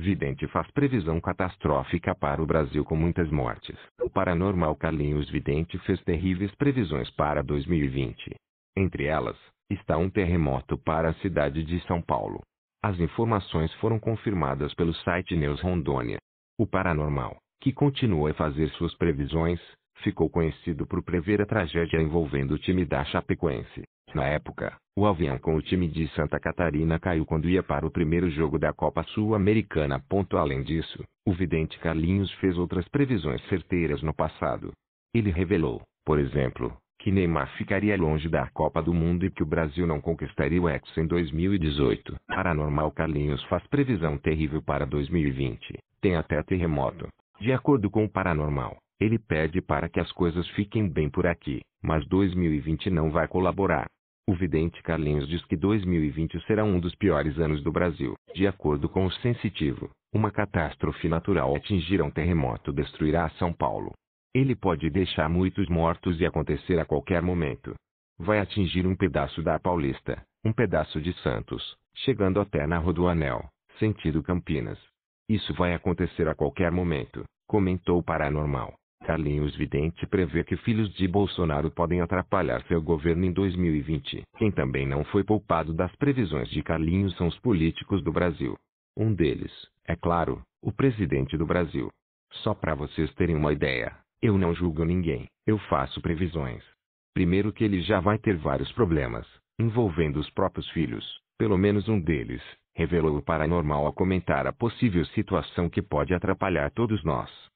Vidente faz previsão catastrófica para o Brasil com muitas mortes. O paranormal Carlinhos Vidente fez terríveis previsões para 2020. Entre elas, está um terremoto para a cidade de São Paulo. As informações foram confirmadas pelo site News Rondônia. O paranormal, que continua a fazer suas previsões, ficou conhecido por prever a tragédia envolvendo o time da Chapecoense. Na época, o avião com o time de Santa Catarina caiu quando ia para o primeiro jogo da Copa Sul-Americana. Além disso, o vidente Carlinhos fez outras previsões certeiras no passado. Ele revelou, por exemplo, que Neymar ficaria longe da Copa do Mundo e que o Brasil não conquistaria o Hexa em 2018. Paranormal Carlinhos faz previsão terrível para 2020. Tem até terremoto. De acordo com o Paranormal, ele pede para que as coisas fiquem bem por aqui, mas 2020 não vai colaborar. O vidente Carlinhos diz que 2020 será um dos piores anos do Brasil. De acordo com o sensitivo, uma catástrofe natural atingirá um terremoto destruirá São Paulo. Ele pode deixar muitos mortos e acontecer a qualquer momento. Vai atingir um pedaço da Paulista, um pedaço de Santos, chegando até na Rodoanel, Anel, sentido Campinas. Isso vai acontecer a qualquer momento, comentou o Paranormal. Carlinhos Vidente prevê que filhos de Bolsonaro podem atrapalhar seu governo em 2020. Quem também não foi poupado das previsões de Carlinhos são os políticos do Brasil. Um deles, é claro, o presidente do Brasil. Só para vocês terem uma ideia, eu não julgo ninguém, eu faço previsões. Primeiro que ele já vai ter vários problemas, envolvendo os próprios filhos, pelo menos um deles, revelou o paranormal ao comentar a possível situação que pode atrapalhar todos nós.